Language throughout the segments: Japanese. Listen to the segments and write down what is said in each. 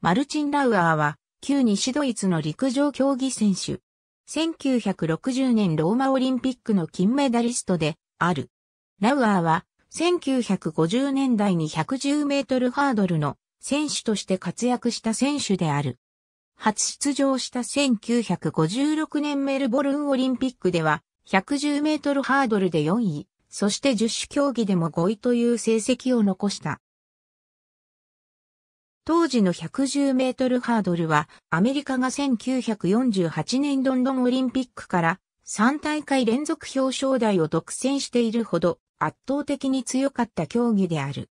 マルチン・ラウアーは、旧西ドイツの陸上競技選手。1960年ローマオリンピックの金メダリストで、ある。ラウアーは、1950年代に110メートルハードルの選手として活躍した選手である。初出場した1956年メルボルンオリンピックでは、110メートルハードルで4位、そして10種競技でも5位という成績を残した。当時の110メートルハードルは、アメリカが1948年ロンドンオリンピックから3大会連続表彰台を独占しているほど圧倒的に強かった競技である。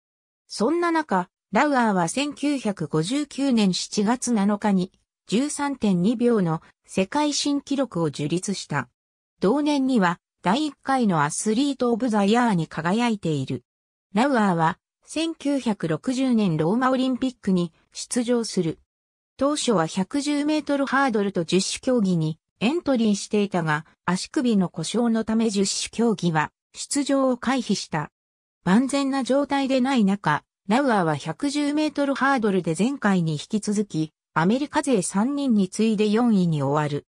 そんな中、ラウアーは1959年7月7日に13.2秒の世界新記録を樹立した。同年には第1回のアスリート・オブ・ザ・イヤーに輝いている。ラウアーは1960年ローマオリンピックに出場する。当初は110メートルハードルと十種競技にエントリーしていたが、足首の故障のため十種競技は出場を回避した。万全な状態でない中、ラウアーは110メートルハードルで前回に引き続き、アメリカ勢3人に次いで4位に終わる。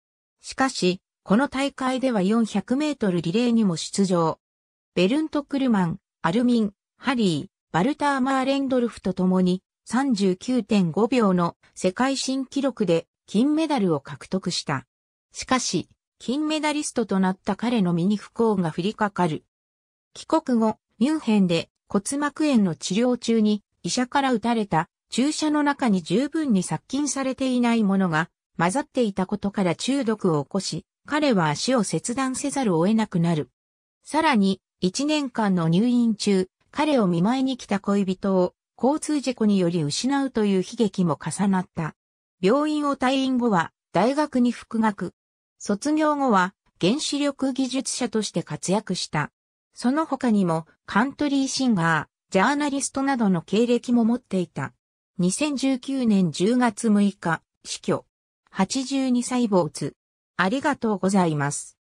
しかし、この大会では400メートルリレーにも出場。ベルント・クルマン、アルミン、ハリー、バルター・マーレンドルフと共に39.5秒の世界新記録で金メダルを獲得した。しかし、金メダリストとなった彼の身に不幸が降りかかる。帰国後、ミュンヘンで骨膜炎の治療中に医者から打たれた注射の中に十分に殺菌されていないものが混ざっていたことから中毒を起こし、彼は足を切断せざるを得なくなる。さらに、1年間の入院中、彼を見舞いに来た恋人を交通事故により失うという悲劇も重なった。病院を退院後は大学に復学。卒業後は原子力技術者として活躍した。その他にもカントリーシンガー、ジャーナリストなどの経歴も持っていた。2019年10月6日、死去。82歳没。ありがとうございます。